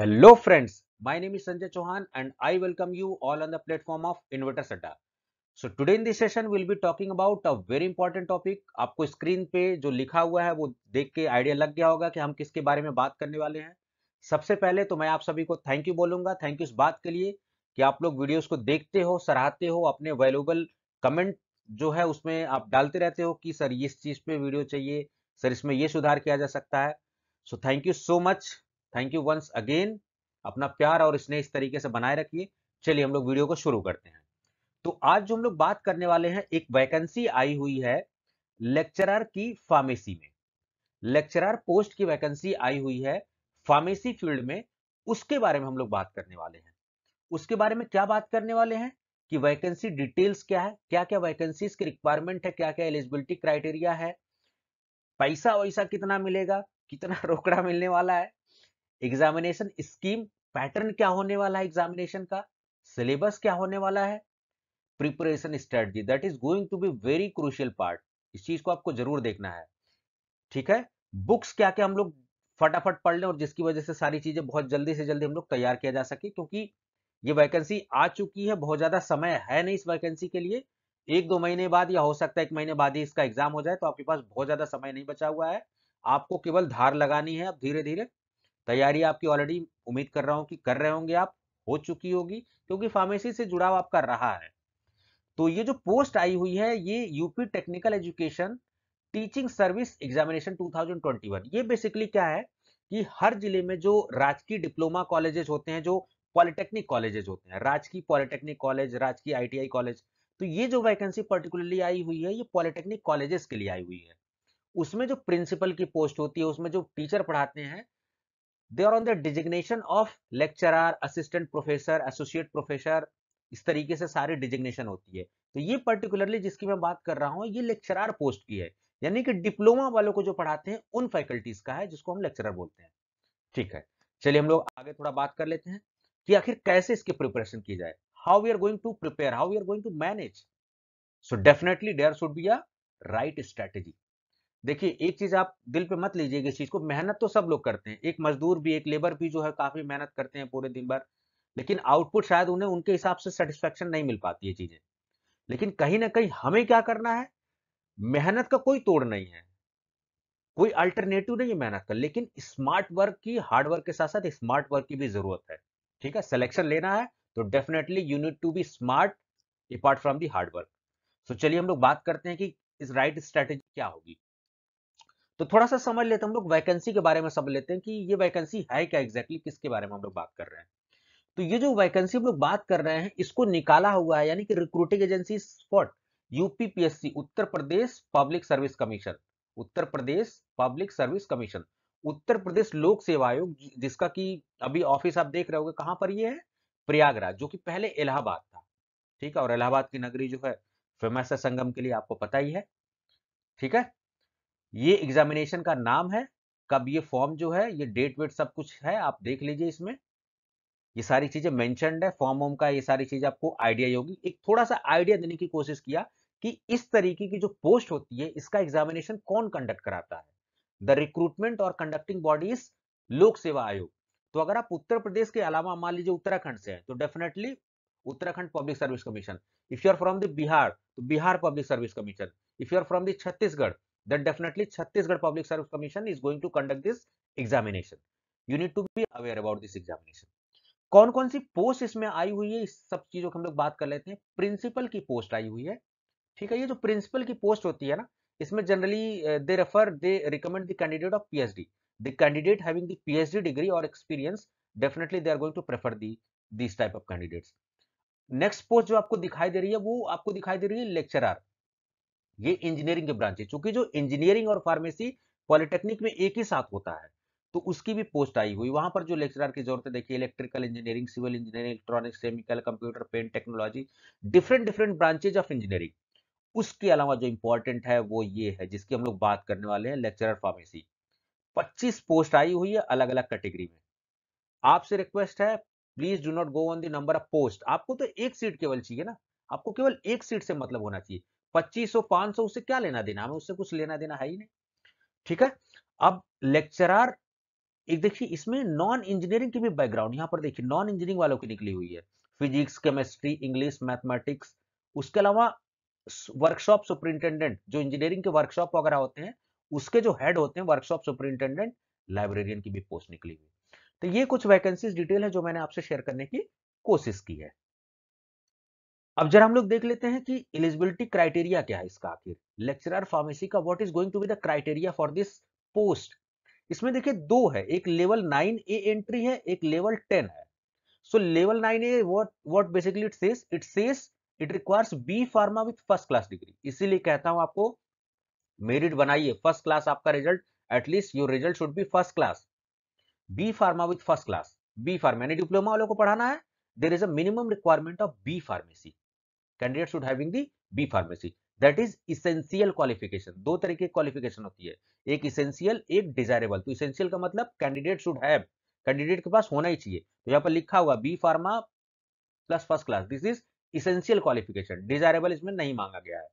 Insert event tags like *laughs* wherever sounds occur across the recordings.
Hello friends my name is Sanjay Chauhan and I welcome you all on the platform of inverter सटा so today in this session will be talking about a very important topic आपको screen पे जो लिखा हुआ है वो देख के आइडिया लग गया होगा कि हम किसके बारे में बात करने वाले हैं सबसे पहले तो मैं आप सभी को थैंक यू बोलूंगा थैंक यू इस बात के लिए कि आप लोग वीडियोज को देखते हो सराहते हो अपने वैल्यूबल कमेंट जो है उसमें आप डालते रहते हो कि सर इस चीज़ पे वीडियो चाहिए सर इसमें ये सुधार किया जा सकता है so thank you so much thank you once again अपना प्यार और स्नेह इस तरीके से बनाए रखिए चलिए हम लोग वीडियो को शुरू करते हैं तो आज जो हम लोग बात करने वाले हैं एक वैकेंसी आई हुई है लेक्चरर की फार्मेसी में लेक्चरर पोस्ट की वैकेंसी आई हुई है फार्मेसी फील्ड में उसके बारे में हम लोग बात करने वाले हैं उसके बारे में क्या बात करने वाले हैं कि वैकेंसी डिटेल्स क्या है क्या क्या वैकेंसीज की रिक्वायरमेंट है क्या क्या एलिजिबिलिटी क्राइटेरिया है पैसा वैसा कितना मिलेगा कितना *laughs* रोकड़ा मिलने वाला है एग्जामिनेशन स्कीम पैटर्न क्या होने वाला है एग्जामिनेशन का सिलेबस क्या होने वाला है preparation strategy that is going to be very crucial part इस चीज को आपको जरूर देखना है ठीक है बुक्स क्या क्या हम लोग फटाफट पढ़ लें और जिसकी वजह से सारी चीजें बहुत जल्दी से जल्दी हम लोग तैयार किया जा सके क्योंकि ये वैकेंसी आ चुकी है बहुत ज्यादा समय है नहीं इस वैकेंसी के लिए एक दो महीने बाद या हो सकता है एक महीने बाद ही इसका एग्जाम हो जाए तो आपके पास बहुत ज्यादा समय नहीं बचा हुआ है आपको केवल धार लगानी है अब धीरे धीरे तैयारी आपकी ऑलरेडी उम्मीद कर रहा हूं कि कर रहे होंगे आप हो चुकी होगी क्योंकि फार्मेसी से जुड़ाव आपका रहा है तो ये जो पोस्ट आई हुई है ये UP technical education teaching service examination 2021 ये बेसिकली क्या है कि हर जिले में जो राजकीय डिप्लोमा कॉलेजेस होते हैं जो पॉलिटेक्निक कॉलेजेस होते हैं राजकीय पॉलिटेक्निक कॉलेज राजकीय आईटीआई कॉलेज तो ये जो वैकेंसी पर्टिकुलरली आई हुई है ये पॉलिटेक्निक कॉलेजेस के लिए आई हुई है उसमें जो प्रिंसिपल की पोस्ट होती है उसमें जो टीचर पढ़ाते हैं they are on the designation of lecturer assistant professor associate professor इस तरीके से सारी डिजिग्नेशन होती है तो ये पर्टिकुलरली जिसकी मैं बात कर रहा हूँ ये लेक्चरार पोस्ट की है यानी कि डिप्लोमा वालों को जो पढ़ाते हैं उन फैकल्टीज का है जिसको हम लेक्चरर बोलते हैं ठीक है चलिए हम लोग आगे थोड़ा बात कर लेते हैं कि आखिर कैसे इसकी प्रिपरेशन की जाए how we are going to prepare how we are going to manage so definitely there should be a right strategy देखिए एक चीज आप दिल पे मत लीजिएगा इस चीज को मेहनत तो सब लोग करते हैं एक मजदूर भी एक लेबर भी जो है काफी मेहनत करते हैं पूरे दिन भर लेकिन आउटपुट शायद उन्हें उनके हिसाब से सेटिस्फेक्शन नहीं मिल पाती ये चीजें लेकिन कहीं ना कहीं हमें क्या करना है मेहनत का कोई तोड़ नहीं है कोई अल्टरनेटिव नहीं है मेहनत का लेकिन स्मार्ट वर्क की हार्ड वर्क के साथ साथ स्मार्ट वर्क की भी जरूरत है ठीक है सिलेक्शन लेना है तो definitely you need to be smart apart from the hard work so चलिए हम लोग बात करते हैं कि इस राइट स्ट्रेटेजी क्या होगी तो थोड़ा सा समझ लेते हैं हम लोग वैकेंसी के बारे में समझ लेते हैं कि ये वैकेंसी है क्या एग्जैक्टली किसके बारे में हम लोग बात कर रहे हैं तो ये जो वैकेंसी हम लोग बात कर रहे हैं इसको निकाला हुआ है यानी कि recruiting agency spot UPPSC Uttar Pradesh public service commission Uttar Pradesh public service commission Uttar Pradesh लोक सेवा आयोग जिसका कि अभी ऑफिस आप देख रहे हो कहां पर ये है प्रयागराज जो कि पहले इलाहाबाद था ठीक है और इलाहाबाद की नगरी जो है फेमस है संगम के लिए आपको पता ही है ठीक है ये एग्जामिनेशन का नाम है कब ये फॉर्म जो है ये डेट वेट सब कुछ है आप देख लीजिए इसमें ये सारी चीजें मैंशनड है फॉर्म वॉर्म का ये सारी चीज आपको आइडिया होगी एक थोड़ा सा आइडिया देने की कोशिश किया कि इस तरीके की जो पोस्ट होती है इसका एग्जामिनेशन कौन कंडक्ट कराता है द रिक्रूटमेंट और कंडक्टिंग बॉडी इज लोक सेवा आयोग तो अगर आप उत्तर प्रदेश के अलावा मान लीजिए उत्तराखंड से है तो definitely Uttarakhand public service commission if you are from the Bihar तो Bihar public service commission if you are from the Chhattisgarh that definitely Chhattisgarh Public Service Commission is going to conduct this examination. You need to be aware about this examination. कौन कौन सी post इसमें आई हुई है इस सब चीजों की हम लोग बात कर लेते हैं प्रिंसिपल की पोस्ट आई हुई है ठीक है ये जो प्रिंसिपल की पोस्ट होती है ना इसमें generally they refer they recommend the candidate of PhD the candidate having the PhD degree और experience definitely they are going to prefer the this type of candidates next post जो आपको दिखाई दे रही है वो आपको दिखाई दे रही है लेक्चरर ये इंजीनियरिंग के ब्रांच है चूंकि जो इंजीनियरिंग और फार्मेसी पॉलिटेक्निक में एक ही साथ होता है तो उसकी भी पोस्ट आई हुई वहां पर जो लेक्चरर की जरूरत है देखिए electrical engineering civil engineering electronics chemical computer paint technology different different branches of engineering उसके अलावा जो इंपॉर्टेंट है वो ये है जिसकी हम लोग बात करने वाले हैं लेक्चरर फार्मेसी 25 पोस्ट आई हुई है अलग अलग कैटेगरी में आपसे रिक्वेस्ट है please do not go on the number of post आपको तो एक सीट केवल चाहिए ना आपको केवल एक सीट से मतलब होना चाहिए पच्चीस सौ पांच सौ उससे क्या लेना देना हमें उससे कुछ लेना देना है ही नहीं ठीक है अब लेक्चरर एक देखिए इसमें नॉन इंजीनियरिंग की भी बैकग्राउंड यहाँ पर देखिए नॉन इंजीनियरिंग वालों की निकली हुई है फिजिक्स केमिस्ट्री इंग्लिश मैथमेटिक्स उसके अलावा वर्कशॉप सुपरिंटेंडेंट जो इंजीनियरिंग के वर्कशॉप वगैरह होते हैं उसके जो हेड होते हैं वर्कशॉप सुपरिंटेंडेंट लाइब्रेरियन की भी पोस्ट निकली हुई तो ये कुछ वैकेंसीज डिटेल है जो मैंने आपसे शेयर करने की कोशिश की है अब जरा हम लोग देख लेते हैं कि एलिजिबिलिटी क्राइटेरिया क्या है इसका आखिर लेक्चरर फार्मेसी का what is going to be the criteria for this post इसमें देखिए दो है एक लेवल नाइन ए एंट्री है एक लेवल टेन है so level nine a what what basically it says it says it requires B pharma with first class degree इसीलिए कहता हूं आपको मेरिट बनाइए फर्स्ट क्लास आपका result at least your result should be first class B pharma with first class B pharma यानी diploma वालों को पढ़ाना है there is a minimum requirement of B pharmacy candidate should having the B pharmacy that is essential qualification दो तरह की qualification होती है एक इसेंशियल एक डिजायरेबल तो इसेंशियल का मतलब कैंडिडेट शुड हैव कैंडिडेट के पास होना ही चाहिए तो यहाँ पर लिखा हुआ B pharma plus first class this is essential qualification desirable इसमें नहीं मांगा गया है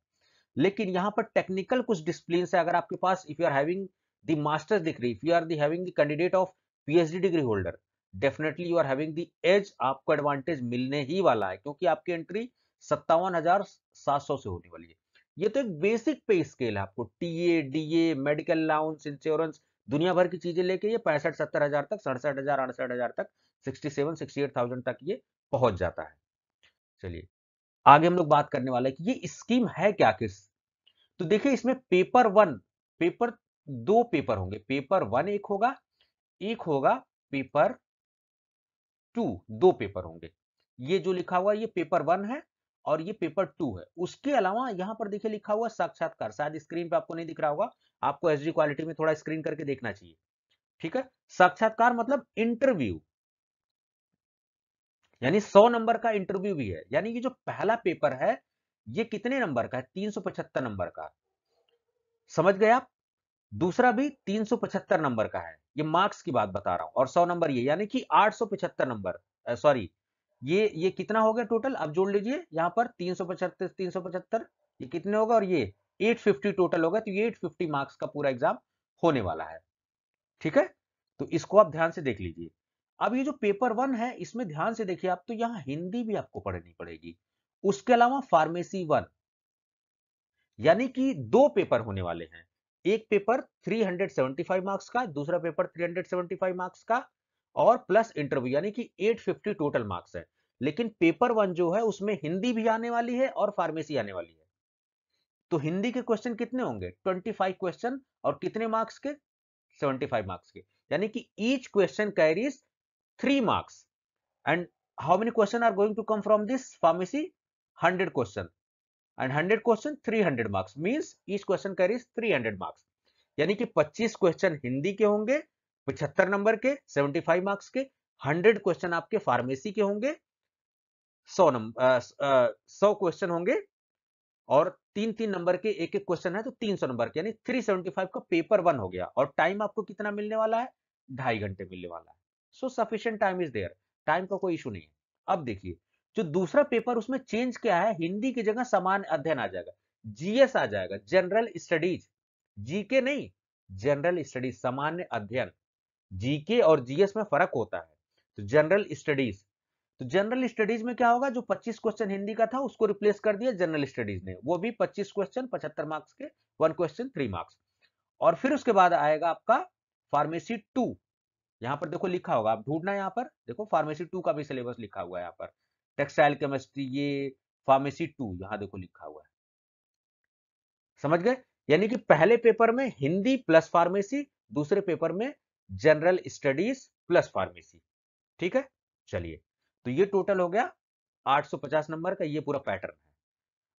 लेकिन यहाँ पर टेक्निकल कुछ डिसिप्लिन है अगर आपके पास if you are having the masters degree if you are the having the candidate of PhD degree holder definitely you are having the edge आपको एडवांटेज मिलने ही वाला है क्योंकि आपकी एंट्री सत्तावन हजार सात सौ से होने वाली है ये तो एक बेसिक पे स्केल है आपको T A D A medical allowance insurance दुनिया भर की चीजें लेके ये पैंसठ सत्तर हजार तक सड़सठ हजार अड़सठ हजार तक sixty seven sixty eight thousand तक ये पहुंच जाता है चलिए आगे हम लोग बात करने वाले कि ये स्कीम है क्या किस तो देखिए इसमें पेपर वन पेपर दो पेपर होंगे पेपर वन एक होगा एक होगा पेपर टू दो पेपर होंगे ये जो लिखा हुआ ये पेपर वन है और ये पेपर टू है उसके अलावा यहाँ पर देखिए लिखा हुआ साक्षात्कार शायद स्क्रीन पे आपको नहीं दिख रहा होगा आपको एच क्वालिटी में थोड़ा स्क्रीन करके देखना चाहिए ठीक है साक्षात्कार मतलब इंटरव्यू यानी सौ नंबर का इंटरव्यू भी है यानी कि जो पहला पेपर है ये कितने नंबर का है तीन सौ पचहत्तर नंबर का समझ गए आप दूसरा भी तीन सौ पचहत्तर नंबर का है ये मार्क्स की बात बता रहा हूं और सौ नंबर ये यानी कि आठ सौ पचहत्तर नंबर सॉरी ये ये कितना हो गया टोटल आप जोड़ लीजिए यहाँ पर तीन सौ पचहत्तर तीन सौ पचहत्तर ये कितने होगा और ये 850 टोटल होगा तो ये 850 मार्क्स का पूरा एग्जाम होने वाला है ठीक है तो इसको आप ध्यान से देख लीजिए अब ये जो पेपर वन है इसमें ध्यान से देखिए आप तो यहाँ हिंदी भी आपको पढ़नी पड़ेगी उसके अलावा फार्मेसी वन यानी कि दो पेपर होने वाले हैं एक पेपर 375 मार्क्स का दूसरा पेपर 375 मार्क्स का और प्लस इंटरव्यू यानी कि 850 टोटल मार्क्स है लेकिन पेपर वन जो है उसमें हिंदी भी आने वाली है और फार्मेसी आने वाली है तो हिंदी के क्वेश्चन कितने होंगे 25 क्वेश्चन और कितने मार्क्स के 75 मार्क्स के यानी कि each question carries three marks and how many question are going to come from this pharmacy hundred question and hundred question three marks means each question carries three marks यानी कि 25 question Hindi के होंगे पचहत्तर number के 75 marks के 100 question आपके pharmacy के होंगे 100 नंबर सौ क्वेश्चन होंगे और तीन तीन नंबर के एक एक क्वेश्चन है तो 300 नंबर के यानी 375 का पेपर वन हो गया और टाइम आपको कितना मिलने वाला है ढाई घंटे मिलने वाला है so sufficient time is there time का कोई इशू नहीं है अब देखिए जो दूसरा पेपर उसमें चेंज क्या है हिंदी की जगह समान अध्ययन आ जाएगा जीएस आ जाएगा जनरल स्टडीज जीके नहीं जनरल स्टडीज सामान्य अध्ययन जीके और जीएस में फर्क होता है तो जनरल स्टडीज तो जनरल स्टडीज में क्या होगा जो 25 क्वेश्चन हिंदी का था उसको रिप्लेस कर दिया जनरल स्टडीज ने वो भी 25 क्वेश्चन 75 मार्क्स के वन क्वेश्चन थ्री मार्क्स और फिर उसके बाद आएगा आपका फार्मेसी टू यहाँ पर देखो लिखा होगा आप ढूंढना यहाँ पर देखो फार्मेसी टू का भी सिलेबस लिखा हुआ है यहाँ पर टेक्सटाइल केमिस्ट्री ये फार्मेसी टू यहाँ देखो लिखा हुआ है समझ गए यानी कि पहले पेपर में हिंदी प्लस फार्मेसी दूसरे पेपर में जनरल स्टडीज प्लस फार्मेसी ठीक है चलिए तो ये टोटल हो गया 850 नंबर का ये पूरा पैटर्न है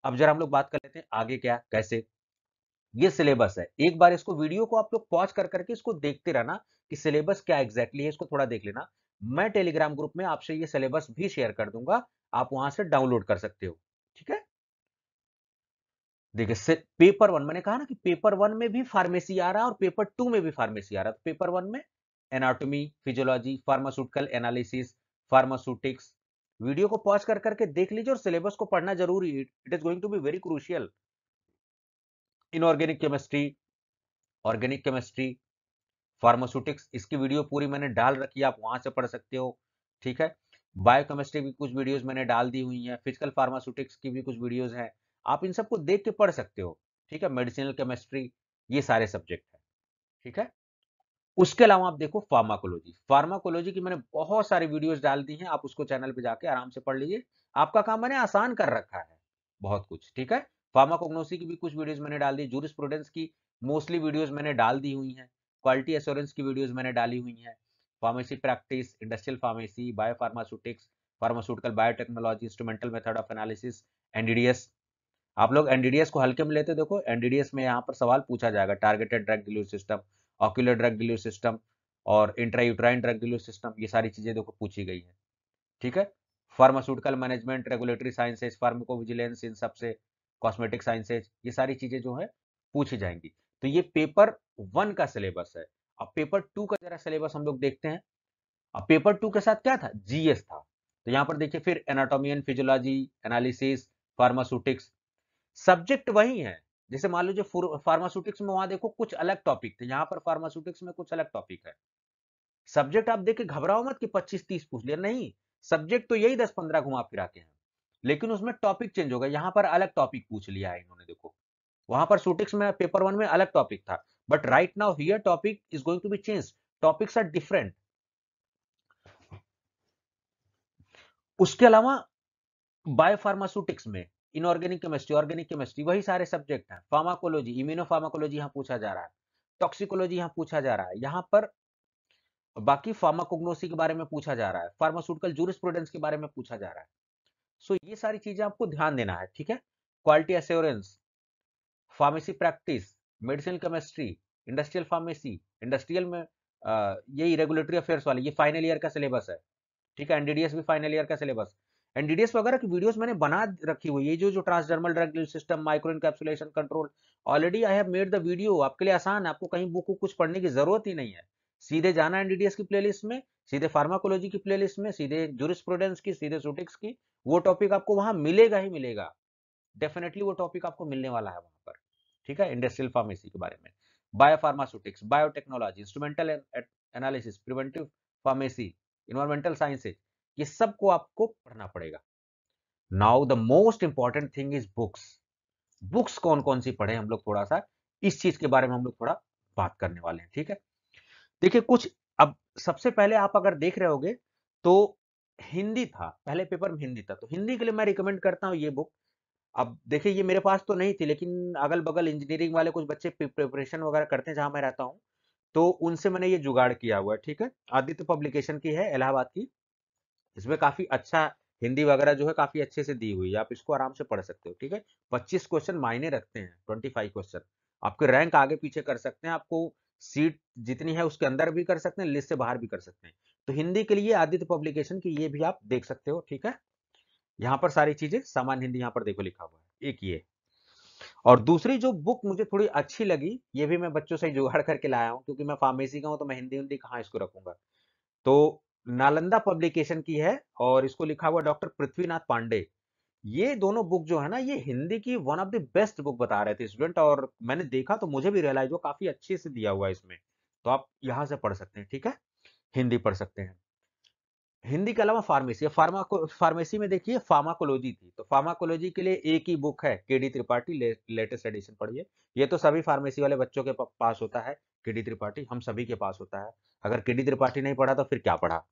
अब जरा हम लोग बात कर लेते हैं आगे क्या कैसे ये सिलेबस है एक बार इसको वीडियो को आप लोग पॉज कर करके इसको देखते रहना कि सिलेबस क्या एग्जैक्टली है इसको थोड़ा देख लेना मैं टेलीग्राम ग्रुप में आपसे ये सिलेबस भी शेयर कर दूंगा आप वहां से डाउनलोड कर सकते हो ठीक है देखिए पेपर वन मैंने कहा ना कि पेपर वन में भी फार्मेसी आ रहा और पेपर टू में भी फार्मेसी आ रहा तो पेपर वन में anatomy physiology pharmaceutical analysis pharmaceutics video को पॉज कर करके देख लीजिए और सिलेबस को पढ़ना जरूरी it is going to be very crucial inorganic chemistry organic chemistry pharmaceutics इसकी वीडियो पूरी मैंने डाल रखी है आप वहां से पढ़ सकते हो ठीक है बायोकेमिस्ट्री भी कुछ वीडियोस मैंने डाल दी हुई हैं फिजिकल फार्मास्यूटिक्स की भी कुछ वीडियोस हैं आप इन सबको देख के पढ़ सकते हो ठीक है मेडिसिनल केमिस्ट्री ये सारे सब्जेक्ट है ठीक है उसके अलावा आप देखो फार्माकोलॉजी फार्माकोलॉजी की मैंने बहुत सारी वीडियोस डाल दी हैं आप उसको चैनल पे जाके आराम से पढ़ लीजिए आपका काम मैंने आसान कर रखा है बहुत कुछ ठीक है फार्माकोग्नोसी की भी कुछ वीडियोस मैंने डाल दी जूरिस प्रोडेंस की मोस्टली वीडियोज मैंने डाल दी हुई है क्वालिटी एश्योरेंस की वीडियोज मैंने डाली हुई है pharmacy practice industrial pharmacy bio pharmaceutics pharmaceutical biotechnology instrumental method of analysis NDDS आप लोग एनडीडीएस को हल्के में लेते देखो एनडीडीएस में यहाँ पर सवाल पूछा जाएगा targeted drug delivery system ocular drug delivery system और इंट्रायूट्राइन ड्रग डिलीवरी सिस्टम ये सारी चीजें देखो पूछी गई है ठीक है pharmaceutical management regulatory sciences pharmacovigilance इन सबसे कॉस्मेटिक साइंसेज ये सारी चीजें जो है पूछी जाएंगी तो ये पेपर वन का सिलेबस है अब पेपर टू का जरा सिलेबस हम लोग देखते हैं अब पेपर टू के साथ क्या था जीएस था तो यहाँ पर देखिए फिर anatomy and physiology analysis pharmaceutics subject वही है जैसे मान लो जो फार्मास्यूटिक्स में वहां देखो कुछ अलग टॉपिक थे यहाँ पर फार्मास्यूटिक्स में कुछ अलग टॉपिक है सब्जेक्ट आप देखे घबराओ मत कि 25-30 पूछ लिया नहीं सब्जेक्ट तो यही 10-15 घुमा फिरा के हैं लेकिन उसमें टॉपिक चेंज होगा यहाँ पर अलग टॉपिक पूछ लिया है इन्होंने देखो वहां पर सूटिक्स में पेपर वन में अलग टॉपिक था but right now here topic is going to be change topics are different उसके अलावा बायोफार्मास्यूटिक्स में इनऑर्गेनिक केमिस्ट्री ऑर्गेनिक केमिस्ट्री वही सारे सब्जेक्ट हैं फार्माकोलॉजी फार्माकोलॉजी यहाँ पूछा जा रहा है टॉक्सिकोलॉजी यहाँ पूछा जा रहा है यहाँ पर बाकी फार्माकोग्नोसी के बारे में पूछा जा रहा है फार्मास्यूटिकल जूरिस्प्रूडेंस के बारे में पूछा जा रहा है सो ये सारी चीजें आपको ध्यान देना है ठीक है quality assurance pharmacy practice medicine chemistry industrial pharmacy industrial में यही रेगुलेटरी अफेयर्स वाले ये फाइनल ईयर का सिलेबस है ठीक है एनडीडीएस भी फाइनल ईयर का सिलेबस एनडीडीएस वगैरह की वीडियोस मैंने बना रखी हुई है जो जो transdermal drug system micro encapsulation control already I have made the video आपके लिए आसान है आपको कहीं बुक को कुछ पढ़ने की जरूरत ही नहीं है सीधे जाना एनडीडीएस की प्लेलिस्ट में सीधे फार्माकोलॉजी की प्लेलिस्ट में सीधे जूरिस्प्रूडेंस की सीधे सूटिक्स की वो टॉपिक आपको वहां मिलेगा ही मिलेगा डेफिनेटली वो टॉपिक आपको मिलने वाला है वहां पर ठीक है इंडस्ट्रियल फार्मेसी के बारे में biopharmaceutics biotechnology instrumental analysis preventive pharmacy environmental sciences ये सबको आपको पढ़ना पड़ेगा हाँ। Now the most important thing is books books कौन कौन सी पढ़े हम लोग थोड़ा सा इस चीज के बारे में हम लोग थोड़ा बात करने वाले हैं ठीक है देखिए कुछ अब सबसे पहले आप अगर देख रहे होगे तो हिंदी था पहले पेपर में हिंदी था तो हिंदी के लिए मैं रिकमेंड करता हूँ ये बुक अब देखिए ये मेरे पास तो नहीं थी लेकिन अगल बगल इंजीनियरिंग वाले कुछ बच्चे प्रिपरेशन वगैरह करते हैं जहां मैं रहता हूँ तो उनसे मैंने ये जुगाड़ किया हुआ है ठीक है आदित्य पब्लिकेशन की है इलाहाबाद की इसमें काफी अच्छा हिंदी वगैरह जो है काफी अच्छे से दी हुई है आप इसको आराम से पढ़ सकते हो ठीक है पच्चीस क्वेश्चन मायने रखते हैं ट्वेंटी फाइव क्वेश्चन आपके रैंक आगे पीछे कर सकते हैं आपको सीट जितनी है उसके अंदर भी कर सकते हैं लिस्ट से बाहर भी कर सकते हैं तो हिंदी के लिए आदित्य पब्लिकेशन की ये भी आप देख सकते हो ठीक है यहाँ पर सारी चीजें सामान्य हिंदी यहाँ पर देखो लिखा हुआ है एक ये और दूसरी जो बुक मुझे थोड़ी अच्छी लगी ये भी मैं बच्चों से जुगाड़ करके लाया हूँ क्योंकि मैं फार्मेसी का हूँ तो मैं हिंदी हिंदी कहाँ इसको रखूंगा तो नालंदा पब्लिकेशन की है और इसको लिखा हुआ डॉक्टर पृथ्वीनाथ पांडे ये दोनों बुक जो है ना ये हिंदी की one of the best book बता रहे थे स्टूडेंट और मैंने देखा तो मुझे भी रियलाइज हुआ काफी अच्छे से दिया हुआ है इसमें तो आप यहाँ से पढ़ सकते हैं ठीक है हिंदी पढ़ सकते हैं हिंदी के अलावा फार्मेसी फार्मा फार्मेसी में देखिए फार्माकोलॉजी थी तो फार्माकोलॉजी के लिए एक ही बुक है के डी त्रिपाठी ले, लेटेस्ट एडिशन पढ़िए ये तो सभी फार्मेसी वाले बच्चों के पास होता है के डी त्रिपाठी हम सभी के पास होता है अगर के डी त्रिपाठी नहीं पढ़ा तो फिर क्या पढ़ा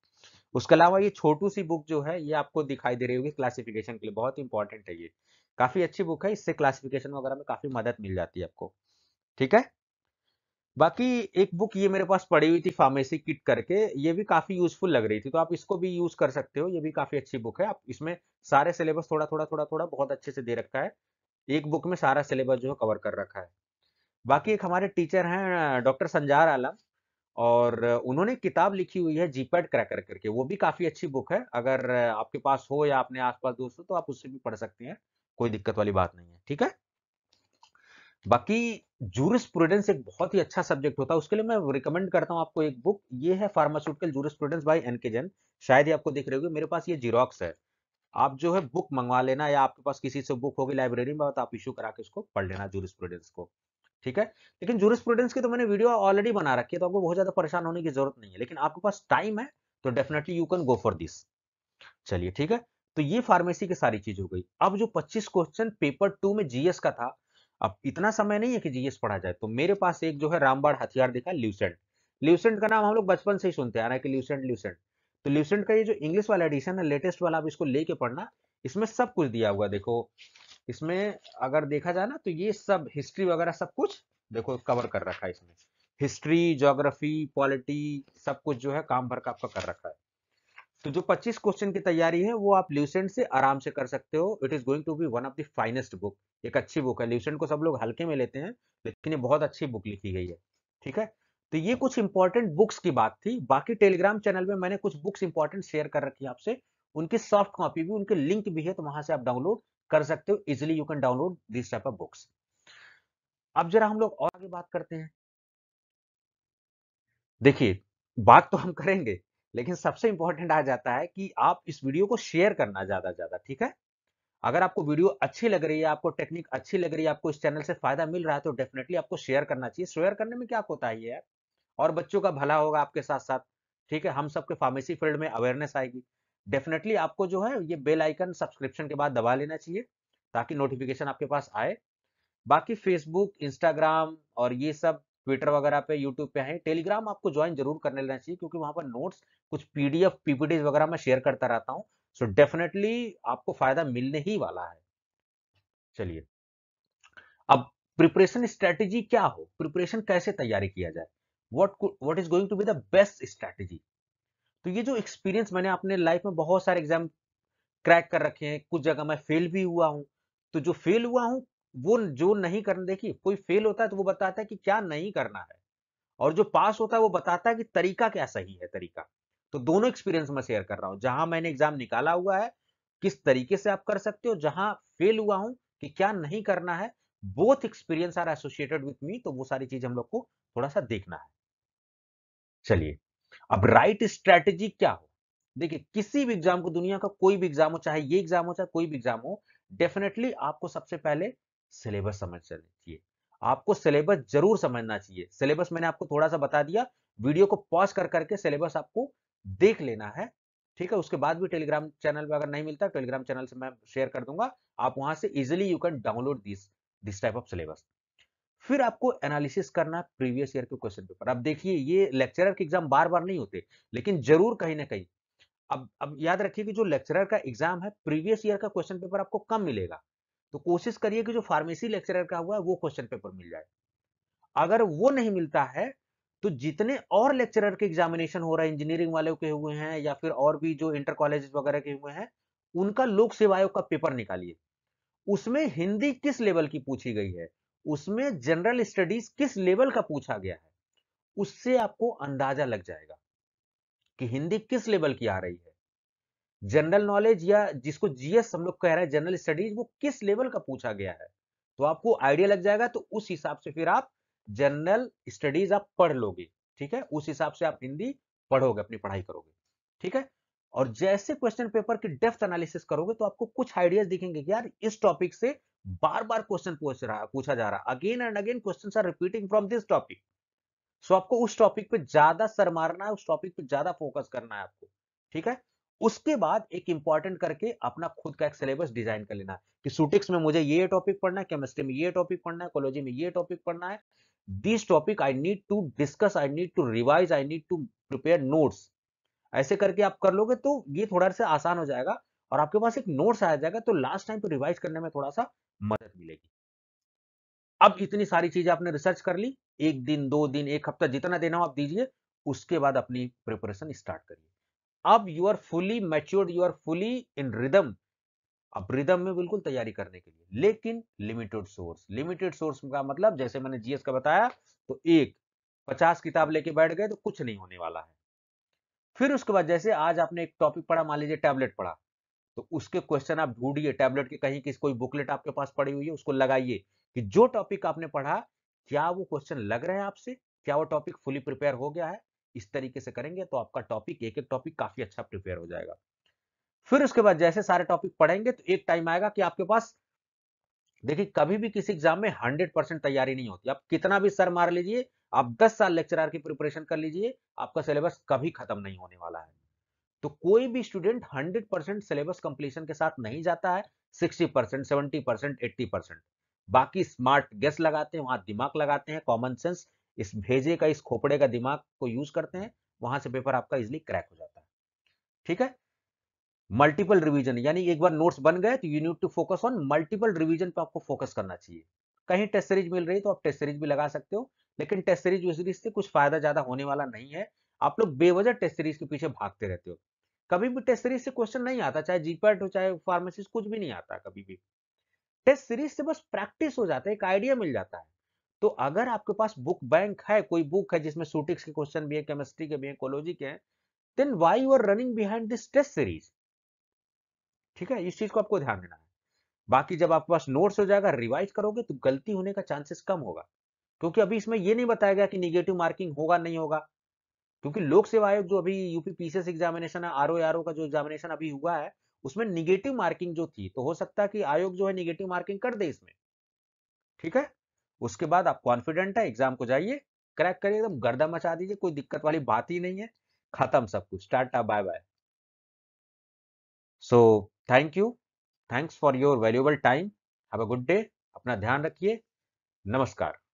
उसके अलावा ये छोटू सी बुक जो है ये आपको दिखाई दे रही होगी क्लासिफिकेशन के लिए बहुत इंपॉर्टेंट है ये काफी अच्छी बुक है इससे क्लासिफिकेशन वगैरह में काफी मदद मिल जाती है आपको ठीक है बाकी एक बुक ये मेरे पास पड़ी हुई थी फार्मेसी किट करके ये भी काफी यूजफुल लग रही थी तो आप इसको भी यूज कर सकते हो ये भी काफी अच्छी बुक है आप इसमें सारे सिलेबस थोड़ा थोड़ा थोड़ा थोड़ा बहुत अच्छे से दे रखा है एक बुक में सारा सिलेबस जो है कवर कर रखा है बाकी एक हमारे टीचर हैं डॉक्टर संजार आलम और उन्होंने किताब लिखी हुई है जीपैड क्रैकर करके वो भी काफ़ी अच्छी बुक है अगर आपके पास हो या अपने आसपास दोस्तों तो आप उससे भी पढ़ सकते हैं कोई दिक्कत वाली बात नहीं है ठीक है बाकी प्रूडेंस एक बहुत ही अच्छा सब्जेक्ट होता है उसके लिए मैं रिकमेंड करता हूँ आपको एक बुक ये है pharmaceutical jurisprudence by N K Jain शायद ही आपको दिख रहे होगी मेरे पास ये जीरोक्स है आप जो है बुक मंगवा लेना या आपके पास किसी से बुक होगी लाइब्रेरी में तो आप इशू करा के उसको पढ़ लेना प्रूडेंस को ठीक है लेकिन जूरिस्प्रूडेंस की तो मैंने वीडियो ऑलरेडी बना रखी है तो आपको बहुत ज्यादा परेशान होने की जरूरत नहीं है लेकिन आपके पास टाइम है तो definitely you can go for this चलिए ठीक है तो ये फार्मेसी की सारी चीज हो गई अब जो 25 क्वेश्चन पेपर टू में जीएस का था अब इतना समय नहीं है कि जीएस पढ़ा जाए तो मेरे पास एक जो है रामबाड़ हथियार देखा ल्यूसेंट ल्यूसेंट का नाम हम लोग बचपन से ही सुनते आ रहे हैं कि ल्यूसेंट ल्यूसेंट तो ल्यूसेंट का ये जो इंग्लिश वाला एडिशन है लेटेस्ट वाला आप इसको लेके पढ़ना इसमें सब कुछ दिया हुआ देखो इसमें अगर देखा जाए ना तो ये सब हिस्ट्री वगैरह सब कुछ देखो कवर कर रखा है इसमें हिस्ट्री जोग्राफी पॉलिटी सब कुछ जो है काम भर का आपका कर रखा है तो जो 25 क्वेश्चन की तैयारी है वो आप ल्यूसेंट से आराम से कर सकते हो it is going to be one of the finest book एक अच्छी बुक है ल्यूसेंट को सब लोग हल्के में लेते हैं लेकिन ये बहुत अच्छी बुक लिखी गई है ठीक है तो ये कुछ इंपॉर्टेंट बुक्स की बात थी बाकी टेलीग्राम चैनल में मैंने कुछ बुक्स इंपॉर्टेंट शेयर कर रखी है आपसे उनकी सॉफ्ट कॉपी भी उनके लिंक भी है तो वहां से आप डाउनलोड कर सकते हो easily you can download this type of books अब जरा हम लोग और आगे बात करते हैं देखिए बात तो हम करेंगे लेकिन सबसे इंपॉर्टेंट आ जाता है कि आप इस वीडियो को शेयर करना ज्यादा ज्यादा ठीक है अगर आपको वीडियो अच्छी लग रही है आपको टेक्निक अच्छी लग रही है आपको इस चैनल से फायदा मिल रहा है तो डेफिनेटली आपको शेयर करना चाहिए शेयर करने में क्या होता है यार और बच्चों का भला होगा आपके साथ साथ ठीक है हम सबके फार्मेसी फील्ड में अवेयरनेस आएगी डेफिनेटली आपको जो है ये बेल आइकन सब्सक्रिप्शन के बाद दबा लेना चाहिए ताकि नोटिफिकेशन आपके पास आए बाकी फेसबुक इंस्टाग्राम और ये सब ट्विटर वगैरह पे यूट्यूब पे हैं टेलीग्राम आपको ज्वाइन जरूर करने लेना चाहिए क्योंकि वहां पर नोट्स कुछ पीडीएफ पीपीडीज वगैरह मैं शेयर करता रहता हूँ सो डेफिनेटली आपको फायदा मिलने ही वाला है चलिए अब प्रिपरेशन स्ट्रेटेजी क्या हो प्रिपरेशन कैसे तैयारी किया जाए what what is going to be the best strategy तो ये जो एक्सपीरियंस मैंने अपने लाइफ में बहुत सारे एग्जाम क्रैक कर रखे हैं कुछ जगह मैं फेल भी हुआ हूँ तो जो फेल हुआ हूँ वो जो नहीं करना देखिए कोई फेल होता है तो वो बताता है कि क्या नहीं करना है और जो पास होता है वो बताता है कि तरीका क्या सही है तरीका तो दोनों एक्सपीरियंस मैं शेयर कर रहा हूँ जहां मैंने एग्जाम निकाला हुआ है किस तरीके से आप कर सकते हो जहां फेल हुआ हूं कि क्या नहीं करना है both experience are associated with me तो वो सारी चीज हम लोग को थोड़ा सा देखना है चलिए अब राइट स्ट्रैटेजी क्या हो देखिए किसी भी एग्जाम को दुनिया का कोई भी एग्जाम हो चाहे ये एग्जाम हो चाहे कोई भी एग्जाम हो डेफिनेटली आपको सबसे पहले सिलेबस समझना चाहिए आपको सिलेबस जरूर समझना चाहिए सिलेबस मैंने आपको थोड़ा सा बता दिया वीडियो को पॉज कर करके सिलेबस आपको देख लेना है ठीक है उसके बाद भी टेलीग्राम चैनल पर अगर नहीं मिलता टेलीग्राम चैनल से मैं शेयर कर दूंगा आप वहां से easily you can download this this type of syllabus फिर आपको एनालिसिस करना प्रीवियस ईयर के क्वेश्चन पेपर अब देखिए ये लेक्चरर के एग्जाम बार बार नहीं होते लेकिन जरूर कहीं ना कहीं अब अब याद रखिए कि जो लेक्चरर का एग्जाम है प्रीवियस ईयर का क्वेश्चन पेपर आपको कम मिलेगा तो कोशिश करिए कि जो फार्मेसी लेक्चरर का हुआ है वो क्वेश्चन पेपर मिल जाए अगर वो नहीं मिलता है तो जितने और लेक्चरर के एग्जामिनेशन हो रहा है इंजीनियरिंग वाले के हुए हैं या फिर और भी जो इंटर कॉलेज वगैरह के हुए हैं उनका लोक सेवा आयोग का पेपर निकालिए उसमें हिंदी किस लेवल की पूछी गई है उसमें जनरल स्टडीज किस लेवल का पूछा गया है उससे आपको अंदाजा लग जाएगा कि हिंदी किस लेवल की आ रही है जनरल नॉलेज या जिसको जीएस हम लोग कह रहे हैं जनरल स्टडीज वो किस लेवल का पूछा गया है तो आपको आइडिया लग जाएगा तो उस हिसाब से फिर आप जनरल स्टडीज आप पढ़ लोगे ठीक है उस हिसाब से आप हिंदी पढ़ोगे अपनी पढ़ाई करोगे ठीक है और जैसे क्वेश्चन पेपर की डेफ्थ एनालिसिस करोगे तो आपको कुछ आइडियाज दिखेंगे कि यार इस टॉपिक से बार बार क्वेश्चन पूछ रहा पूछा जा रहा again and again question are repeating from this topic so आपको उस टॉपिक पे ज्यादा सर मारना है उस टॉपिक पे ज्यादा फोकस करना है आपको ठीक है उसके बाद एक इंपॉर्टेंट करके अपना खुद का एक सिलेबस डिजाइन कर लेना कि सूटिक्स में मुझे ये टॉपिक पढ़ना है केमिस्ट्री में ये टॉपिक पढ़ना है कोलोजी में ये टॉपिक पढ़ना है this topic I need to discuss I need to revise I need to prepare notes ऐसे करके आप कर लोगे तो ये थोड़ा सा आसान हो जाएगा और आपके पास एक नोट्स आ जाएगा तो लास्ट टाइम तो रिवाइज करने में थोड़ा सा मदद मिलेगी अब इतनी सारी चीजें आपने रिसर्च कर ली एक दिन दो दिन एक हफ्ता जितना देना हो आप दीजिए उसके बाद अपनी प्रिपरेशन स्टार्ट करिए अब you are fully matured you are fully in rhythm अब रिदम में बिल्कुल तैयारी करने के लिए लेकिन लिमिटेड सोर्स लिमिटेड सोर्स का मतलब जैसे मैंने जीएस का बताया तो एक पचास किताब लेके बैठ गए तो कुछ नहीं होने वाला है फिर उसके बाद जैसे आज आपने एक टॉपिक पढ़ा मान लीजिए टैबलेट पढ़ा तो उसके क्वेश्चन आप ढूंढिए टैबलेट के कहीं किस कोई बुकलेट आपके पास पड़ी हुई है उसको लगाइए कि जो टॉपिक आपने पढ़ा क्या वो क्वेश्चन लग रहे हैं आपसे क्या वो टॉपिक फुली प्रिपेयर हो गया है इस तरीके से करेंगे तो आपका टॉपिक एक एक टॉपिक काफी अच्छा प्रिपेयर हो जाएगा फिर उसके बाद जैसे सारे टॉपिक पढ़ेंगे तो एक टाइम आएगा कि आपके पास देखिए कभी भी किसी एग्जाम में हंड्रेड परसेंट तैयारी नहीं होती आप कितना भी सर मार लीजिए आप दस साल लेक्चरार की प्रिपरेशन कर लीजिए आपका सिलेबस कभी खत्म नहीं होने वाला है तो कोई भी स्टूडेंट 100 परसेंट सिलेबस कंप्लीशन के साथ नहीं जाता है 60 percent seventy percent eighty percent बाकी स्मार्ट गेस लगाते हैं वहां दिमाग लगाते हैं कॉमन सेंस इस भेजे का इस खोपड़े का दिमाग को यूज करते हैं वहां से पेपर आपका इजिली क्रैक हो जाता है ठीक है मल्टीपल रिवीजन यानी एक बार नोट्स बन गए तो you need to focus on multiple revision पे आपको फोकस करना चाहिए कहीं टेस्ट सीरीज मिल रही है तो आप टेस्ट सीरीज भी लगा सकते हो लेकिन टेस्ट सीरीज सीरीज से कुछ फायदा ज्यादा होने वाला नहीं है आप लोग बेवजह टेस्ट सीरीज के पीछे भागते रहते हो कभी भी टेस्ट सीरीज से क्वेश्चन नहीं आता चाहे जीपैट हो चाहे फार्मेसिस्ट कुछ भी नहीं आता कभी भी टेस्ट सीरीज से बस प्रैक्टिस हो जाता है एक आइडिया मिल जाता है तो अगर आपके पास बुक बैंक है कोई बुक है जिसमें सूटिक्स के क्वेश्चन भी है केमिस्ट्री के भी है इकोलॉजी के हैं then why you are running behind this test series ठीक है इस चीज को आपको ध्यान देना है बाकी जब आपके पास नोट्स हो जाएगा रिवाइज करोगे तो गलती होने का चांसेस कम होगा क्योंकि अभी इसमें यह नहीं बताया गया कि निगेटिव मार्किंग होगा नहीं होगा क्योंकि लोक सेवा आयोग जो अभी यूपी पीसीएस एग्जामिनेशन है आर ओ का जो एग्जामिनेशन अभी हुआ है उसमें निगेटिव मार्किंग जो थी तो हो सकता है कि आयोग जो है निगेटिव मार्किंग कर दे इसमें ठीक है उसके बाद आप कॉन्फिडेंट है एग्जाम को जाइए क्रैक करिए एकदम गर्दा मचा दीजिए कोई दिक्कत वाली बात ही नहीं है खत्म सब कुछ tata bye bye so thank you thanks for your valuable time have a good day अपना ध्यान रखिए नमस्कार